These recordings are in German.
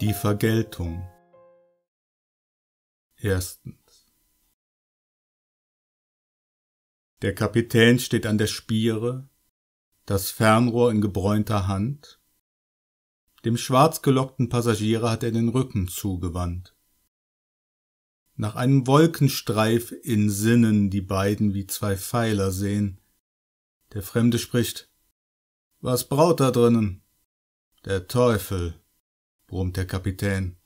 Die Vergeltung. Erstens. Der Kapitän steht an der Spiere, das Fernrohr in gebräunter Hand. Dem schwarzgelockten Passagiere hat er den Rücken zugewandt. Nach einem Wolkenstreif in Sinnen die beiden wie zwei Pfeiler sehen. Der Fremde spricht. Was braut da drinnen? Der Teufel brummt der Kapitän.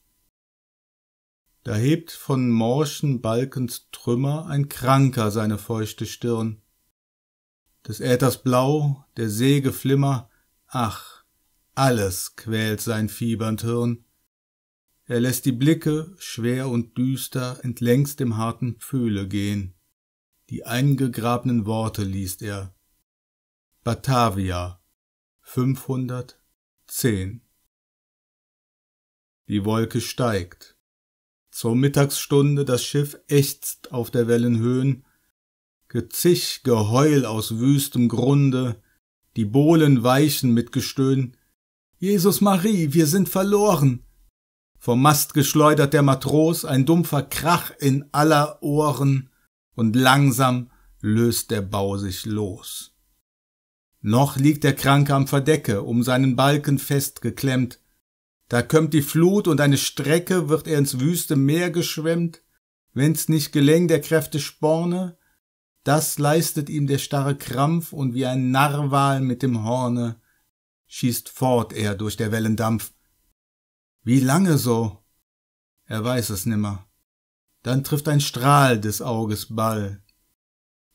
Da hebt von morschen Balkens Trümmer ein Kranker seine feuchte Stirn. Des Äthers Blau, der See geflimmer, ach, alles quält sein fiebernd Hirn. Er lässt die Blicke, schwer und düster, entlängs dem harten Pfühle gehen. Die eingegrabenen Worte liest er. Batavia, 510 die Wolke steigt. Zur Mittagsstunde das Schiff ächzt auf der Wellenhöhen, Gezich, Geheul aus wüstem Grunde, die Bohlen weichen mit Gestöhn. Jesus Marie, wir sind verloren! Vom Mast geschleudert der Matros, ein dumpfer Krach in aller Ohren, und langsam löst der Bau sich los. Noch liegt der Kranke am Verdecke, um seinen Balken festgeklemmt, da kömmt die Flut und eine Strecke wird er ins wüste Meer geschwemmt, wenn's nicht geläng der Kräfte Sporne, das leistet ihm der starre Krampf und wie ein Narwal mit dem Horne schießt fort er durch der Wellendampf. Wie lange so? Er weiß es nimmer. Dann trifft ein Strahl des Auges Ball.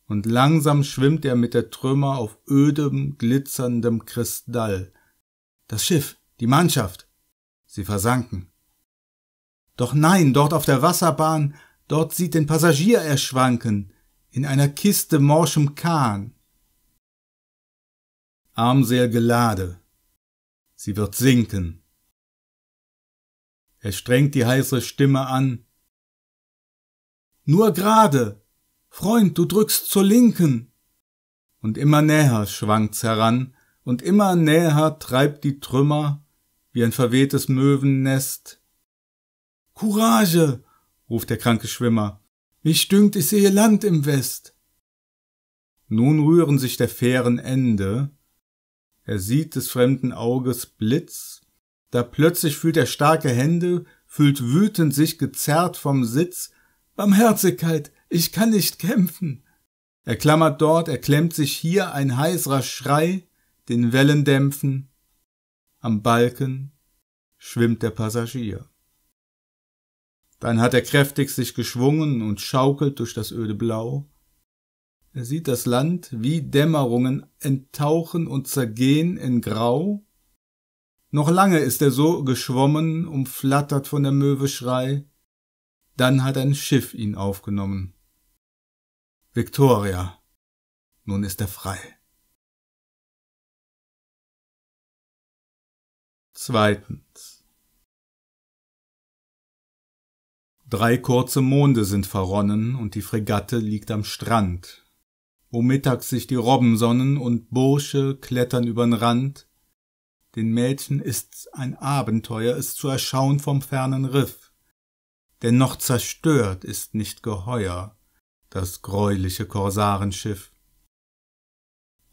Und langsam schwimmt er mit der Trümmer auf ödem, glitzerndem Kristall. Das Schiff, die Mannschaft, Sie versanken. Doch nein, dort auf der Wasserbahn, dort sieht den Passagier erschwanken, in einer Kiste morschem Kahn. Armselge gelade, sie wird sinken. Er strengt die heiße Stimme an. Nur gerade, Freund, du drückst zur Linken. Und immer näher schwankt's heran, und immer näher treibt die Trümmer wie ein verwehtes Möwennest. Courage, ruft der kranke Schwimmer. Mich dünkt, ich sehe Land im West. Nun rühren sich der fairen Ende. Er sieht des fremden Auges Blitz. Da plötzlich fühlt er starke Hände, fühlt wütend sich gezerrt vom Sitz. Barmherzigkeit, ich kann nicht kämpfen. Er klammert dort, er klemmt sich hier ein heißrer Schrei, den Wellen dämpfen. Am Balken schwimmt der Passagier. Dann hat er kräftig sich geschwungen und schaukelt durch das öde Blau. Er sieht das Land wie Dämmerungen enttauchen und zergehen in Grau. Noch lange ist er so geschwommen, umflattert von der Möwe Schrei. Dann hat ein Schiff ihn aufgenommen. Victoria, nun ist er frei. Zweitens. Drei kurze Monde sind verronnen und die Fregatte liegt am Strand, wo mittags sich die Robbensonnen und Bursche klettern übern Rand, den Mädchen ist's ein Abenteuer, es zu erschauen vom fernen Riff, denn noch zerstört ist nicht geheuer das gräuliche Korsarenschiff.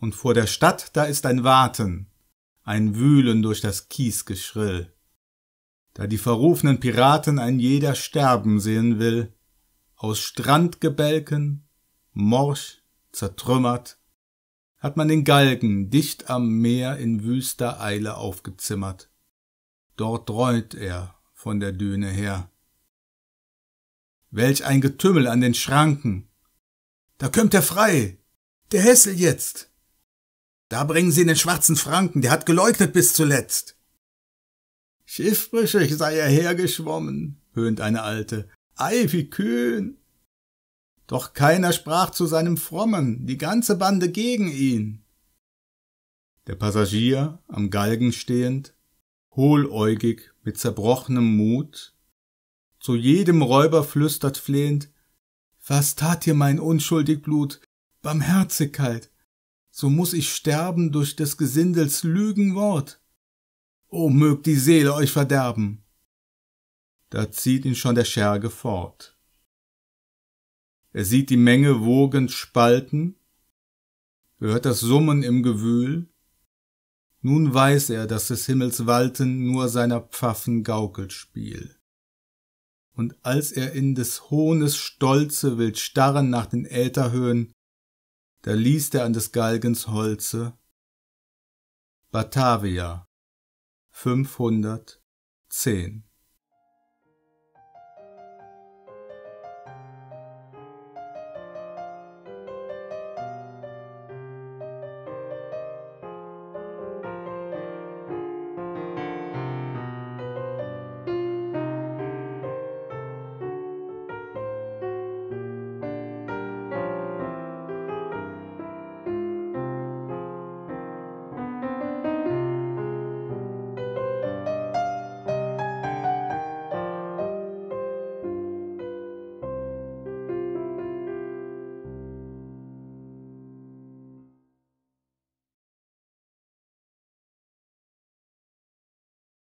Und vor der Stadt da ist ein Warten, ein Wühlen durch das Kiesgeschrill. Da die verrufenen Piraten ein jeder sterben sehen will, aus Strandgebälken, morsch, zertrümmert, hat man den Galgen dicht am Meer in wüster Eile aufgezimmert. Dort reut er von der Düne her. Welch ein Getümmel an den Schranken! Da kömmt er frei! Der Hessel jetzt! Da bringen sie den schwarzen Franken, der hat geleugnet bis zuletzt. Schiffbrüchig sei er hergeschwommen, höhnt eine Alte. Ei, wie kühn! Doch keiner sprach zu seinem Frommen, die ganze Bande gegen ihn. Der Passagier, am Galgen stehend, hohläugig, mit zerbrochenem Mut, zu jedem Räuber flüstert flehend, Was tat ihr mein unschuldig Blut? Barmherzigkeit, so muß ich sterben durch des Gesindels Lügenwort. O mögt die Seele euch verderben! Da zieht ihn schon der Scherge fort. Er sieht die Menge wogend spalten, hört das Summen im Gewühl, nun weiß er, dass des Himmels Walten nur seiner Pfaffen Gaukelspiel. Und als er in des Hohnes Stolze will starren nach den Ätherhöhen, da liest er an des Galgens Holze. Batavia 510